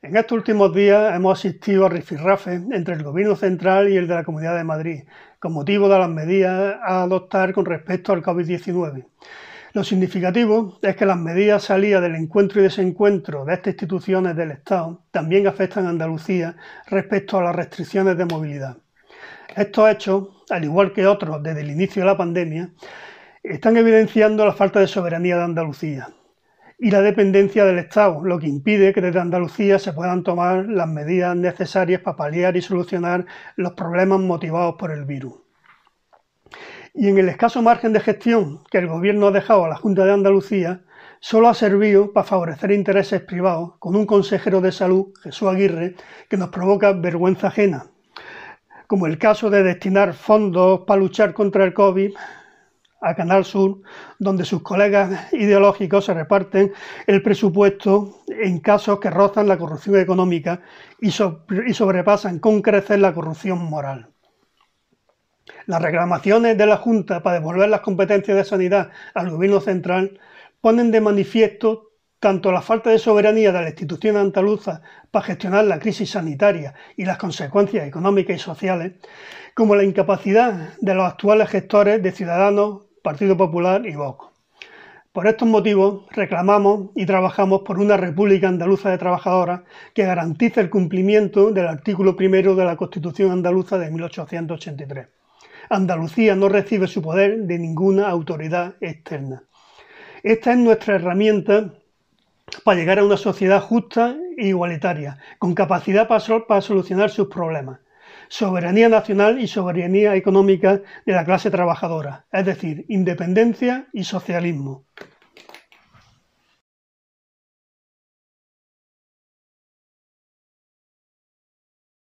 En estos últimos días hemos asistido a rifirrafes entre el Gobierno central y el de la Comunidad de Madrid, con motivo de las medidas a adoptar con respecto al COVID-19. Lo significativo es que las medidas salidas del encuentro y desencuentro de estas instituciones del Estado también afectan a Andalucía respecto a las restricciones de movilidad. Estos hechos, al igual que otros desde el inicio de la pandemia, están evidenciando la falta de soberanía de Andalucía, y la dependencia del Estado, lo que impide que desde Andalucía se puedan tomar las medidas necesarias para paliar y solucionar los problemas motivados por el virus. Y en el escaso margen de gestión que el Gobierno ha dejado a la Junta de Andalucía, solo ha servido para favorecer intereses privados con un consejero de salud, Jesús Aguirre, que nos provoca vergüenza ajena, como el caso de destinar fondos para luchar contra el COVID a Canal Sur, donde sus colegas ideológicos se reparten el presupuesto en casos que rozan la corrupción económica y, sobrepasan con crecer la corrupción moral. Las reclamaciones de la Junta para devolver las competencias de sanidad al gobierno central ponen de manifiesto tanto la falta de soberanía de la institución andaluza para gestionar la crisis sanitaria y las consecuencias económicas y sociales, como la incapacidad de los actuales gestores de ciudadanos Partido Popular y Vox. Por estos motivos, reclamamos y trabajamos por una República Andaluza de Trabajadoras que garantice el cumplimiento del artículo primero de la Constitución Andaluza de 1883. Andalucía no recibe su poder de ninguna autoridad externa. Esta es nuestra herramienta para llegar a una sociedad justa e igualitaria, con capacidad para solucionar sus problemas soberanía nacional y soberanía económica de la clase trabajadora, es decir, independencia y socialismo.